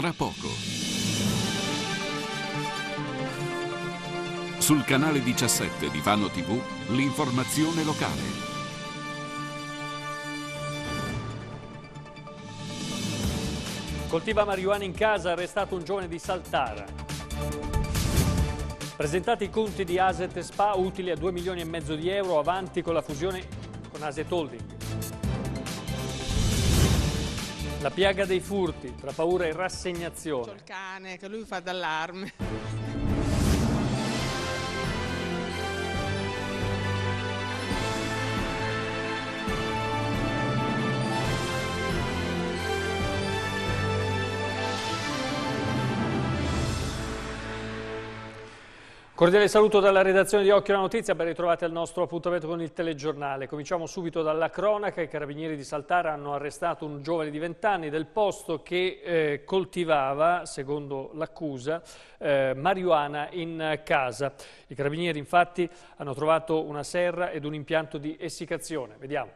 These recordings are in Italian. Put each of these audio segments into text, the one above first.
tra poco. Sul canale 17 di Fano TV, l'informazione locale. Coltiva marijuana in casa, arrestato un giovane di Saltara. Presentati i conti di Aset Spa, utili a 2 milioni e mezzo di euro, avanti con la fusione con Aset Holding. La piaga dei furti, tra paura e rassegnazione. C'ho il cane che lui fa d'allarme. Cordiale saluto dalla redazione di Occhio la Notizia, ben ritrovati al nostro appuntamento con il telegiornale. Cominciamo subito dalla cronaca, i carabinieri di Saltara hanno arrestato un giovane di 20 anni del posto che eh, coltivava, secondo l'accusa, eh, marijuana in casa. I carabinieri infatti hanno trovato una serra ed un impianto di essiccazione. Vediamo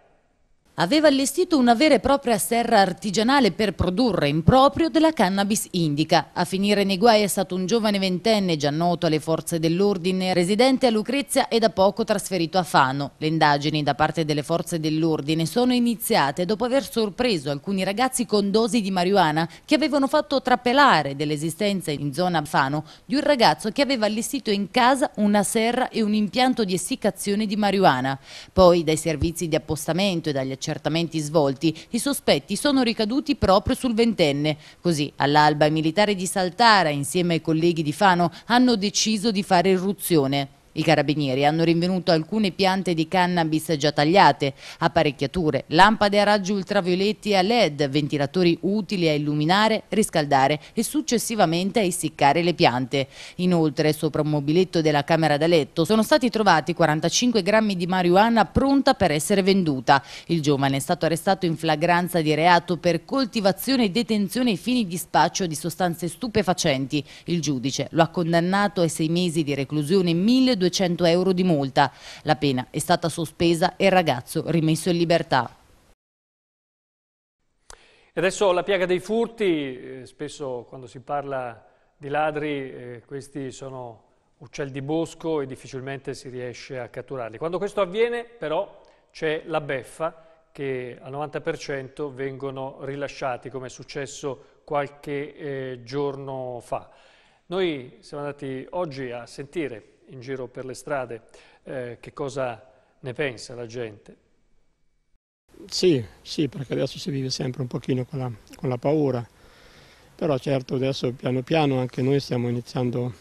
aveva allestito una vera e propria serra artigianale per produrre in proprio della cannabis indica. A finire nei guai è stato un giovane ventenne già noto alle forze dell'ordine, residente a Lucrezia e da poco trasferito a Fano. Le indagini da parte delle forze dell'ordine sono iniziate dopo aver sorpreso alcuni ragazzi con dosi di marijuana che avevano fatto trapelare dell'esistenza in zona Fano di un ragazzo che aveva allestito in casa una serra e un impianto di essiccazione di marijuana. Poi dai servizi di appostamento e dagli accertamenti accertamenti svolti, i sospetti sono ricaduti proprio sul ventenne. Così, all'alba, i militari di Saltara, insieme ai colleghi di Fano, hanno deciso di fare irruzione. I carabinieri hanno rinvenuto alcune piante di cannabis già tagliate, apparecchiature, lampade a raggi ultravioletti e a LED, ventilatori utili a illuminare, riscaldare e successivamente a essiccare le piante. Inoltre, sopra un mobiletto della camera da letto sono stati trovati 45 grammi di marijuana pronta per essere venduta. Il giovane è stato arrestato in flagranza di reato per coltivazione e detenzione ai fini di spaccio di sostanze stupefacenti. Il giudice lo ha condannato a sei mesi di reclusione e 1200 1200 euro di multa. La pena è stata sospesa e il ragazzo rimesso in libertà. E adesso la piaga dei furti, eh, spesso quando si parla di ladri eh, questi sono uccelli di bosco e difficilmente si riesce a catturarli. Quando questo avviene però c'è la beffa che al 90% vengono rilasciati come è successo qualche eh, giorno fa. Noi siamo andati oggi a sentire in giro per le strade, eh, che cosa ne pensa la gente? Sì, sì, perché adesso si vive sempre un pochino con la, con la paura, però certo adesso piano piano anche noi stiamo iniziando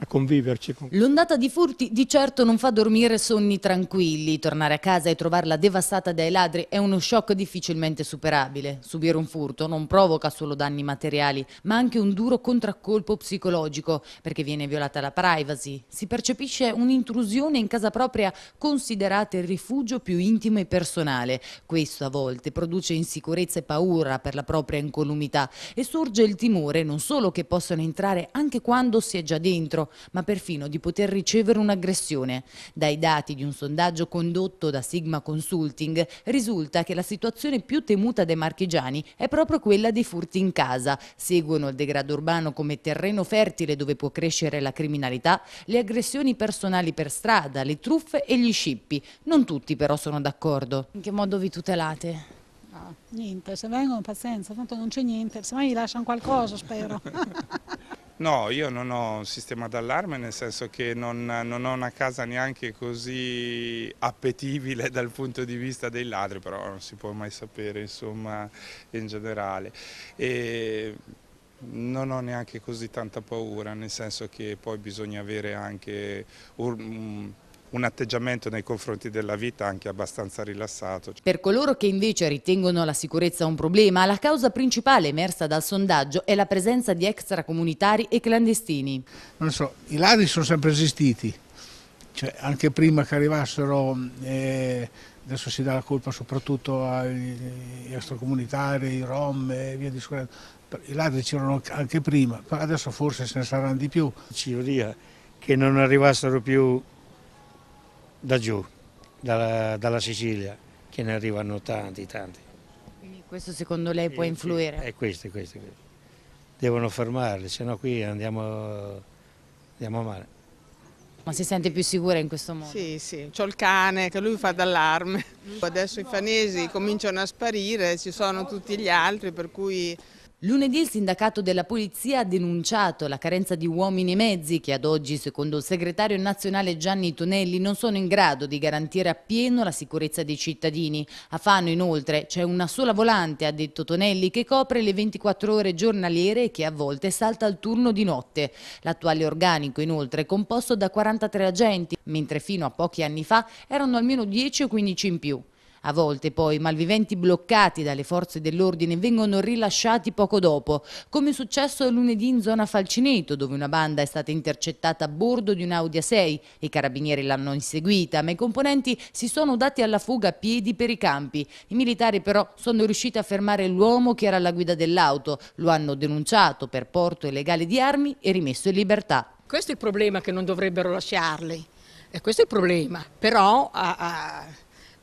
a conviverci. Con... L'ondata di furti di certo non fa dormire sonni tranquilli. Tornare a casa e trovarla devastata dai ladri è uno shock difficilmente superabile. Subire un furto non provoca solo danni materiali, ma anche un duro contraccolpo psicologico, perché viene violata la privacy. Si percepisce un'intrusione in casa propria considerata il rifugio più intimo e personale. Questo a volte produce insicurezza e paura per la propria incolumità e sorge il timore non solo che possano entrare anche quando si è già dentro, ma perfino di poter ricevere un'aggressione. Dai dati di un sondaggio condotto da Sigma Consulting risulta che la situazione più temuta dai marchigiani è proprio quella dei furti in casa. Seguono il degrado urbano come terreno fertile dove può crescere la criminalità, le aggressioni personali per strada, le truffe e gli scippi. Non tutti però sono d'accordo. In che modo vi tutelate? No, ah, niente, se vengono pazienza, tanto non c'è niente, se mai gli lasciano qualcosa spero. No, io non ho un sistema d'allarme nel senso che non, non, ho una casa neanche così appetibile dal punto di vista dei ladri, però non si può mai sapere insomma in generale. E non ho neanche così tanta paura, nel senso che poi bisogna avere anche un, un atteggiamento nei confronti della vita anche abbastanza rilassato. Per coloro che invece ritengono la sicurezza un problema, la causa principale emersa dal sondaggio è la presenza di extracomunitari e clandestini. Non so, i ladri sono sempre esistiti, cioè, anche prima che arrivassero... Eh, adesso si dà la colpa soprattutto agli extracomunitari, ai rom e via discorrendo, i ladri c'erano anche prima, adesso forse se ne saranno di più. Ci che non arrivassero più da giù, dalla, dalla Sicilia, che ne arrivano tanti, tanti. Quindi questo secondo lei può e, eh, influire? è eh, questo, è questo, è questo. Devono fermarli, se no qui andiamo, andiamo male. Ma si sente più sicura in questo modo? Sì, sì, c'ho il cane che lui fa d'allarme. Adesso i fanesi cominciano a sparire, ci sono tutti gli altri, per cui Lunedì il sindacato della polizia ha denunciato la carenza di uomini e mezzi che ad oggi, secondo il segretario nazionale Gianni Tonelli, non sono in grado di garantire appieno la sicurezza dei cittadini. A Fano inoltre c'è una sola volante, ha detto Tonelli, che copre le 24 ore giornaliere e che a volte salta al turno di notte. L'attuale organico inoltre è composto da 43 agenti, mentre fino a pochi anni fa erano almeno 10 o 15 in più. A volte poi i malviventi bloccati dalle forze dell'ordine vengono rilasciati poco dopo, come è successo lunedì in zona Falcineto dove una banda è stata intercettata a bordo di un'Audi A6. I carabinieri l'hanno inseguita ma i componenti si sono dati alla fuga a piedi per i campi. I militari però sono riusciti a fermare l'uomo che era alla guida dell'auto, lo hanno denunciato per porto illegale di armi e rimesso in libertà. Questo è il problema che non dovrebbero lasciarli, e eh, questo è il problema, però... A, a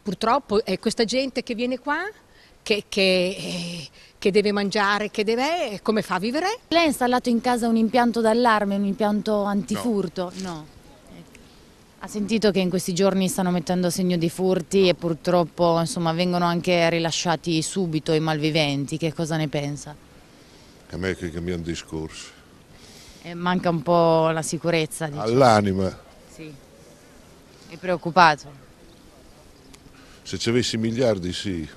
purtroppo è questa gente che viene qua che, che, eh, che, deve mangiare, che deve, eh, come fa a vivere. Lei ha installato in casa un impianto d'allarme, un impianto antifurto? No. no. Ha sentito che in questi giorni stanno mettendo a segno di furti no. e purtroppo insomma, vengono anche rilasciati subito i malviventi, che cosa ne pensa? A me che cambiano discorso. E eh, manca un po' la sicurezza. Diciamo. All'anima. Sì. È preoccupato? Se ci avessi miliardi sì,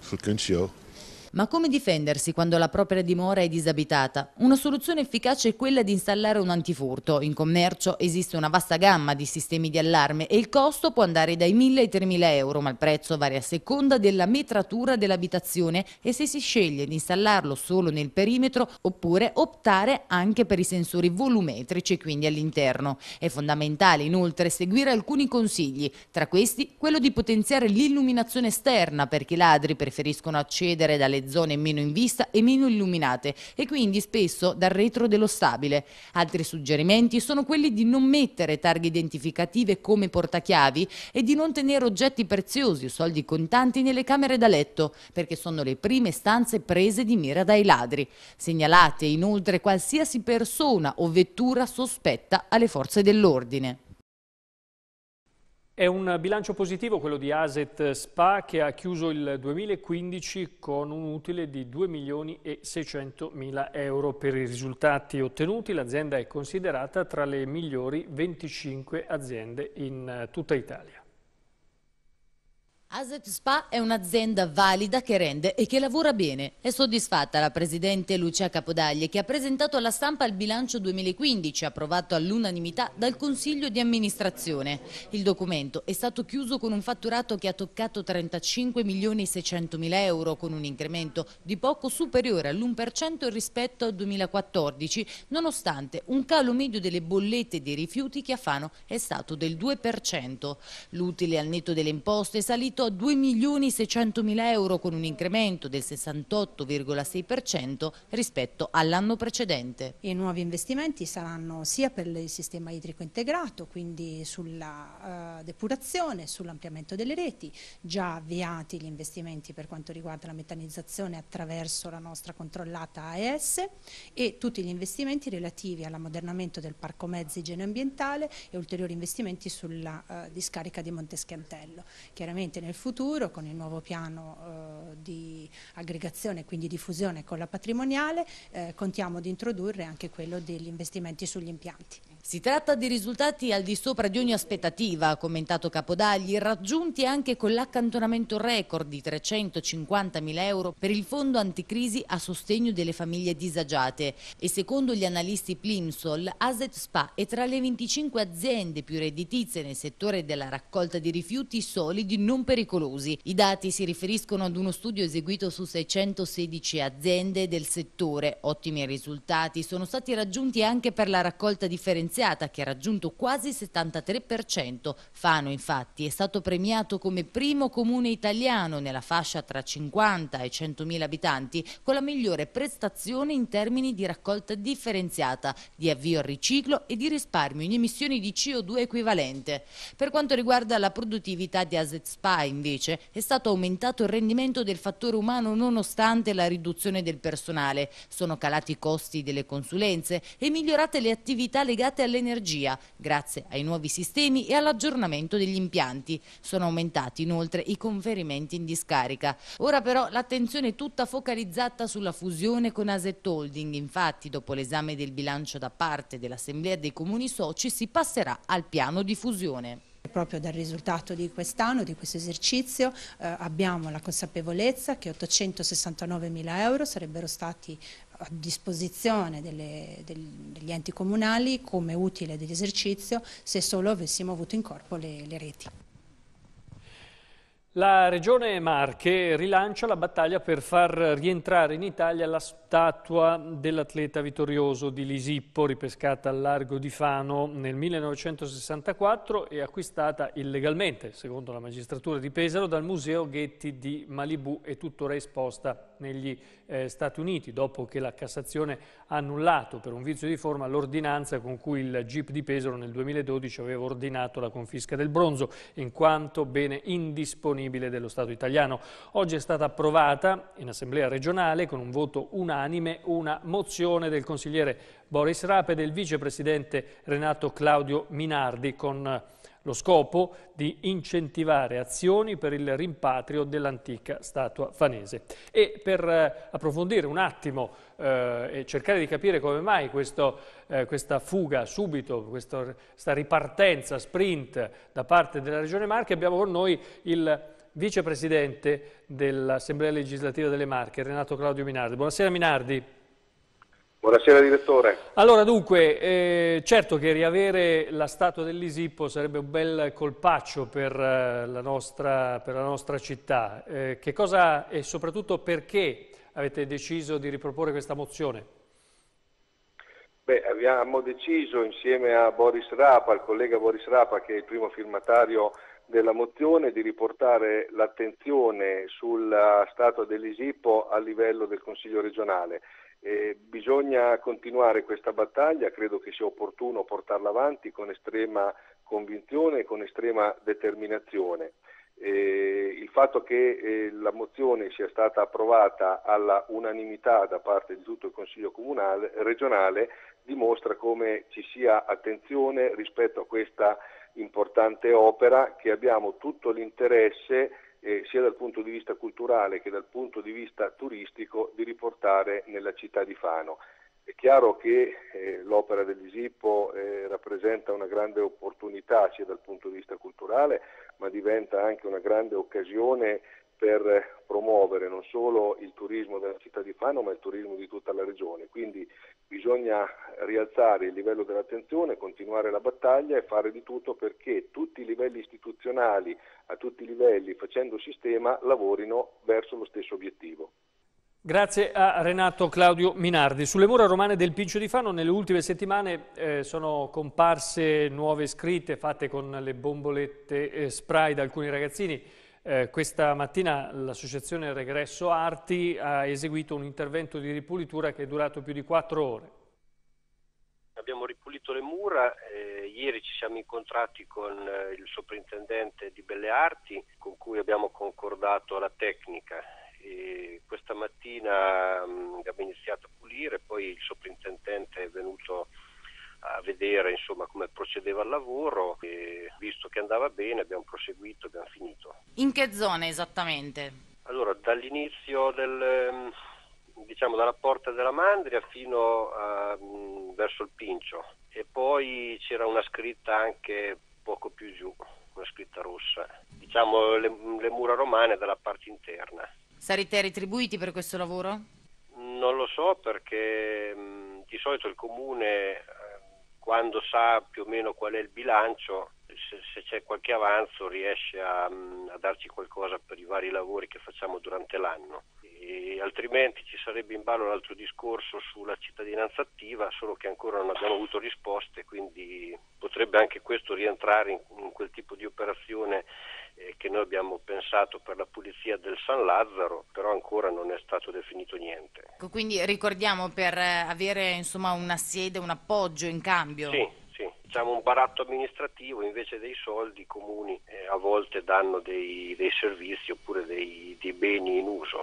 sul cancino, ma come difendersi quando la propria dimora è disabitata? Una soluzione efficace è quella di installare un antifurto. In commercio esiste una vasta gamma di sistemi di allarme e il costo può andare dai 1.000 ai 3.000 euro, ma il prezzo varia a seconda della metratura dell'abitazione e se si sceglie di installarlo solo nel perimetro oppure optare anche per i sensori volumetrici, quindi all'interno. È fondamentale inoltre seguire alcuni consigli, tra questi quello di potenziare l'illuminazione esterna perché i ladri preferiscono accedere dalle dalle zone meno in vista e meno illuminate e quindi spesso dal retro dello stabile. Altri suggerimenti sono quelli di non mettere targhe identificative come portachiavi e di non tenere oggetti preziosi o soldi contanti nelle camere da letto, perché sono le prime stanze prese di mira dai ladri. Segnalate inoltre qualsiasi persona o vettura sospetta alle forze dell'ordine. È un bilancio positivo quello di Aset Spa che ha chiuso il 2015 con un utile di 2 milioni e 600 mila euro per i risultati ottenuti. L'azienda è considerata tra le migliori 25 aziende in eh, tutta Italia. Aset Spa è un'azienda valida che rende e che lavora bene. È soddisfatta la presidente Lucia Capodaglie che ha presentato alla stampa il bilancio 2015 approvato all'unanimità dal Consiglio di amministrazione. Il documento è stato chiuso con un fatturato che ha toccato 35 milioni e 600 mila euro con un incremento di poco superiore all'1% rispetto al 2014 nonostante un calo medio delle bollette dei rifiuti che a Fano è stato del 2%. L'utile al netto delle imposte è salito subito 2.600.000 euro con un incremento del 68,6% rispetto all'anno precedente. I nuovi investimenti saranno sia per il sistema idrico integrato, quindi sulla uh, depurazione, sull'ampliamento delle reti, già avviati gli investimenti per quanto riguarda la metanizzazione attraverso la nostra controllata AES e tutti gli investimenti relativi all'ammodernamento del parco mezzi igieno ambientale e ulteriori investimenti sulla uh, discarica di Monteschiantello. Chiaramente nel nel futuro con il nuovo piano eh, di aggregazione, quindi di fusione con la patrimoniale, eh, contiamo di introdurre anche quello degli investimenti sugli impianti. Si tratta di risultati al di sopra di ogni aspettativa, ha commentato Capodagli, raggiunti anche con l'accantonamento record di 350.000 euro per il fondo anticrisi a sostegno delle famiglie disagiate e secondo gli analisti Plimsoll, Aset Spa è tra le 25 aziende più redditizie nel settore della raccolta di rifiuti solidi non pericolosi. I dati si riferiscono ad uno studio eseguito su 616 aziende del settore. Ottimi risultati sono stati raggiunti anche per la raccolta differenziata differenziata che ha raggiunto quasi il 73%. Fano infatti è stato premiato come primo comune italiano nella fascia tra 50 e 100.000 abitanti con la migliore prestazione in termini di raccolta differenziata, di avvio al riciclo e di risparmio in emissioni di CO2 equivalente. Per quanto riguarda la produttività di Aset Spa invece è stato aumentato il rendimento del fattore umano nonostante la riduzione del personale. Sono calati i costi delle consulenze e migliorate le attività legate legate all'energia, grazie ai nuovi sistemi e all'aggiornamento degli impianti. Sono aumentati inoltre i conferimenti in discarica. Ora però l'attenzione è tutta focalizzata sulla fusione con Aset Holding. Infatti, dopo l'esame del bilancio da parte dell'Assemblea dei Comuni Soci, si passerà al piano di fusione proprio dal risultato di quest'anno, di questo esercizio, eh, abbiamo la consapevolezza che 869 mila euro sarebbero stati a disposizione delle, del, degli enti comunali come utile dell'esercizio se solo avessimo avuto in corpo le, le reti. La regione Marche rilancia la battaglia per far rientrare in Italia la statua dell'atleta vittorioso di Lisippo, ripescata al largo di Fano nel 1964 e acquistata illegalmente, secondo la magistratura di Pesaro, dal Museo Ghetti di Malibu e tuttora esposta negli eh, Stati Uniti, dopo che la Cassazione ha annullato per un vizio di forma l'ordinanza con cui il Jeep di Pesaro nel 2012 aveva ordinato la confisca del bronzo, in quanto bene indisponibile dello Stato italiano. Oggi è stata approvata in Assemblea regionale con un voto unanime una mozione del consigliere Boris Rape e del vicepresidente Renato Claudio Minardi con lo scopo di incentivare azioni per il rimpatrio dell'antica statua fanese. E per eh, approfondire un attimo eh, e cercare di capire come mai questo, eh, questa fuga subito, questo, questa ripartenza sprint da parte della Regione Marche, abbiamo con noi il vicepresidente dell'Assemblea legislativa delle Marche, Renato Claudio Minardi. Buonasera Minardi. Buonasera direttore. Allora dunque, eh, certo che riavere la statua dell'Isippo sarebbe un bel colpaccio per, eh, la, nostra, per la, nostra, città. Eh, che cosa e soprattutto perché avete deciso di riproporre questa mozione? Beh, abbiamo deciso insieme a Boris Rapa, al collega Boris Rapa che è il primo firmatario della mozione di riportare l'attenzione sul eh, stato dell'Isippo a livello del Consiglio regionale. Eh, bisogna continuare questa battaglia, credo che sia opportuno portarla avanti con estrema convinzione e con estrema determinazione. Eh, il fatto che eh, la mozione sia stata approvata alla unanimità da parte di tutto il Consiglio comunale, regionale dimostra come ci sia attenzione rispetto a questa importante opera che abbiamo tutto l'interesse eh, sia dal punto di vista culturale che dal punto di vista turistico di riportare nella città di Fano. È chiaro che eh, l'opera dell'Isippo eh, rappresenta una grande opportunità sia dal punto di vista culturale, ma diventa anche una grande occasione per promuovere non solo il turismo della città di Fano ma il turismo di tutta la regione. Quindi bisogna rialzare il livello dell'attenzione, continuare la battaglia e fare di tutto perché tutti i livelli istituzionali, a tutti i livelli, facendo sistema, lavorino verso lo stesso obiettivo. Grazie a Renato Claudio Minardi. Sulle mura romane del Pincio di Fano nelle ultime settimane eh, sono comparse nuove scritte fatte con le bombolette eh, spray da alcuni ragazzini eh, questa mattina l'associazione Regresso Arti ha eseguito un intervento di ripulitura che è durato più di quattro ore. Abbiamo ripulito le mura, eh, ieri ci siamo incontrati con eh, il soprintendente di Belle Arti con cui abbiamo concordato la tecnica. E questa mattina mh, mm, abbiamo iniziato a pulire, poi il soprintendente è venuto a a vedere insomma, come procedeva il lavoro e visto che andava bene abbiamo proseguito, abbiamo finito. In che zona esattamente? Allora, dall'inizio del, ehm, diciamo, dalla porta della Mandria fino a, mm, verso il Pincio e poi c'era una scritta anche poco più giù, una scritta rossa, diciamo le, le mura romane dalla parte interna. Sarete retribuiti per questo lavoro? Non lo so perché mh, mm, di solito il comune quando sa più o meno qual è il bilancio, se, se c'è qualche avanzo riesce a, mm, a, darci qualcosa per i vari lavori che facciamo durante l'anno. E altrimenti ci sarebbe in ballo l'altro discorso sulla cittadinanza attiva, solo che ancora non abbiamo avuto risposte, quindi potrebbe anche questo rientrare in, in quel tipo di operazione che noi abbiamo pensato per la pulizia del San Lazzaro, però ancora non è stato definito niente. Ecco, quindi ricordiamo per eh, avere insomma, una sede, un appoggio in cambio. Sì diciamo, un baratto amministrativo, invece dei soldi i comuni eh, a volte danno dei, dei servizi oppure dei, dei beni in uso.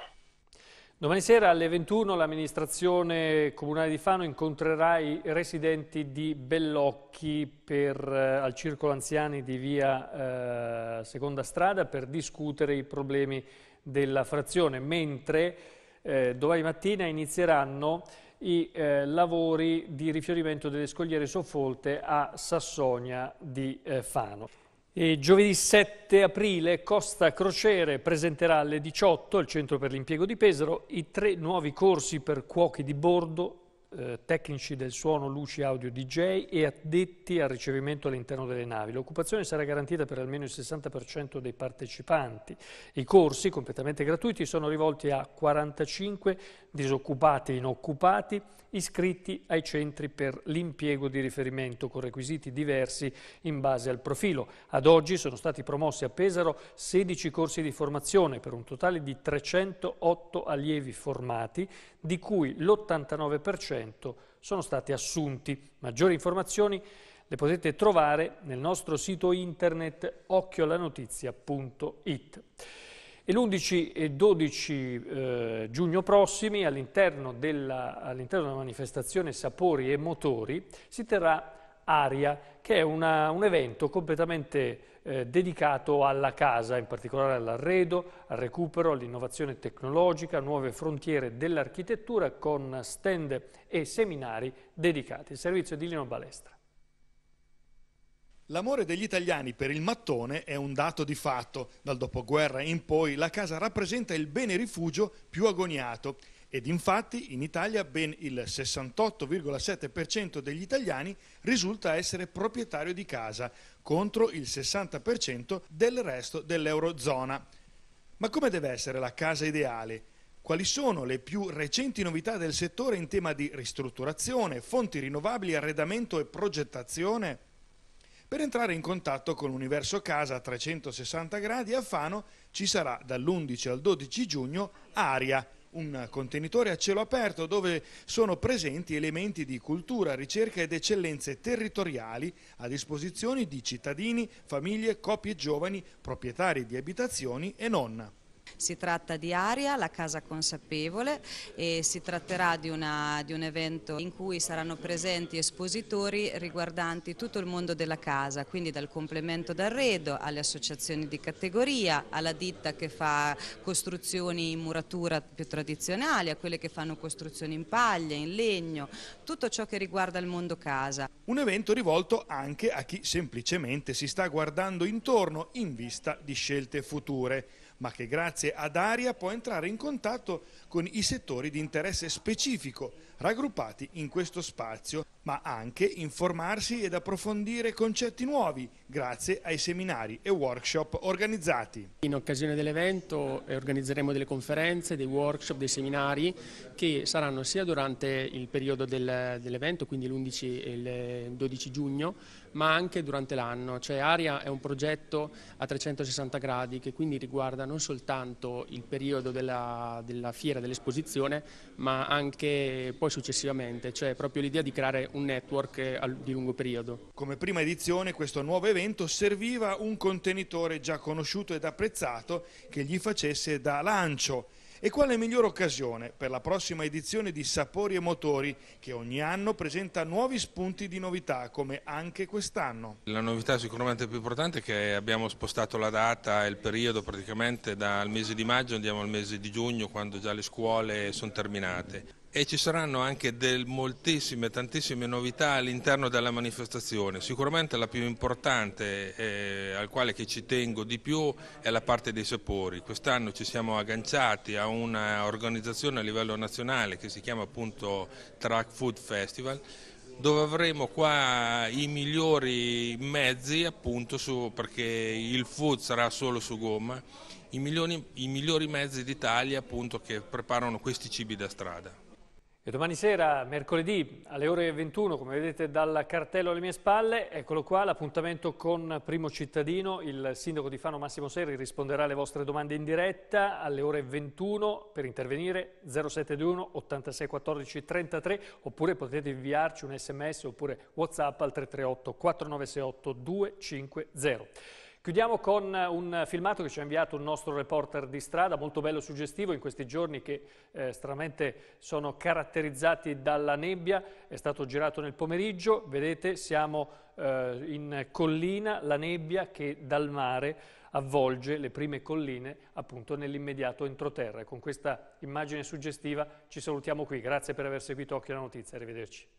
Domani sera alle 21 l'amministrazione comunale di Fano incontrerà i residenti di Bellocchi per, eh, al circolo anziani di via eh, Seconda Strada per discutere i problemi della frazione, mentre eh, domani mattina inizieranno i eh, lavori di rifiorimento delle scogliere soffolte a Sassonia di eh, Fano. E giovedì 7 aprile Costa Crociere presenterà alle 18 al Centro per l'Impiego di Pesaro i tre nuovi corsi per cuochi di bordo, eh, tecnici del suono, luci, audio, DJ e addetti al ricevimento all'interno delle navi. L'occupazione sarà garantita per almeno il 60% dei partecipanti. I corsi, completamente gratuiti, sono rivolti a 45 disoccupati e inoccupati iscritti ai centri per l'impiego di riferimento con requisiti diversi in base al profilo. Ad oggi sono stati promossi a Pesaro 16 corsi di formazione per un totale di 308 allievi formati, di cui l'89% sono stati assunti. Maggiori informazioni le potete trovare nel nostro sito internet occhiolanotizia.it. E l'11 e 12 eh, giugno prossimi, all'interno della, all della, manifestazione Sapori e Motori, si terrà Aria, che è una, un evento completamente eh, dedicato alla casa, in particolare all'arredo, al recupero, all'innovazione tecnologica, nuove frontiere dell'architettura con stand e seminari dedicati. Il servizio di Lino Balestra. L'amore degli italiani per il mattone è un dato di fatto. Dal dopoguerra in poi la casa rappresenta il bene rifugio più agoniato. ed infatti in Italia ben il 68,7% degli italiani risulta essere proprietario di casa contro il 60% del resto dell'Eurozona. Ma come deve essere la casa ideale? Quali sono le più recenti novità del settore in tema di ristrutturazione, fonti rinnovabili, arredamento e progettazione? Per entrare in contatto con l'universo casa a 360 gradi a Fano ci sarà dall'11 al 12 giugno Aria, un contenitore a cielo aperto dove sono presenti elementi di cultura, ricerca ed eccellenze territoriali a disposizione di cittadini, famiglie, coppie giovani, proprietari di abitazioni e nonna. Si tratta di Aria, la Casa Consapevole e si tratterà di, una, di un evento in cui saranno presenti espositori riguardanti tutto il mondo della casa, quindi dal complemento d'arredo alle associazioni di categoria, alla ditta che fa costruzioni in muratura più tradizionali, a quelle che fanno costruzioni in paglia, in legno, tutto ciò che riguarda il mondo casa. Un evento rivolto anche a chi semplicemente si sta guardando intorno in vista di scelte future ma che grazie ad aria può entrare in contatto con i settori di interesse specifico raggruppati in questo spazio, ma anche informarsi ed approfondire concetti nuovi grazie ai seminari e workshop organizzati. In occasione dell'evento eh, organizzeremo delle conferenze, dei workshop, dei seminari che saranno sia durante il periodo del, dell'evento, quindi l'11 e il 12 giugno, ma anche durante l'anno. Cioè Aria è un progetto a 360 gradi che quindi riguarda non soltanto il periodo della, della fiera dell'esposizione ma anche poi successivamente, cioè proprio l'idea di creare un network eh, di lungo periodo. Come prima edizione questo nuovo evento serviva un contenitore già conosciuto ed apprezzato che gli facesse da lancio e quale migliore occasione per la prossima edizione di Sapori e Motori che ogni anno presenta nuovi spunti di novità come anche quest'anno. La novità sicuramente più importante è che abbiamo spostato la data e il periodo praticamente dal mese di maggio andiamo al mese di giugno quando già le scuole sono terminate e ci saranno anche del, moltissime, tantissime novità all'interno della manifestazione. Sicuramente la più importante, eh, al quale ci tengo di più, è la parte dei sapori. Quest'anno ci siamo agganciati a un'organizzazione a livello nazionale che si chiama appunto Track Food Festival dove avremo qua i migliori mezzi appunto su, perché il food sarà solo su gomma, i migliori, i migliori mezzi d'Italia appunto che preparano questi cibi da strada. E domani sera, mercoledì, alle ore 21, come vedete dal cartello alle mie spalle, eccolo qua, l'appuntamento con Primo Cittadino. Il sindaco di Fano Massimo Serri, risponderà alle vostre domande in diretta alle ore 21 per intervenire 0721 86 14 33 oppure potete inviarci un sms oppure whatsapp al 338 4968 250. Chiudiamo con eh, un filmato che ci ha inviato un nostro reporter di strada, molto bello e suggestivo in questi giorni che eh, stranamente sono caratterizzati dalla nebbia, è stato girato nel pomeriggio, vedete siamo eh, in collina, la nebbia che dal mare avvolge le prime colline appunto nell'immediato entroterra. Con questa immagine suggestiva ci salutiamo qui, grazie per aver seguito Occhio alla Notizia, arrivederci.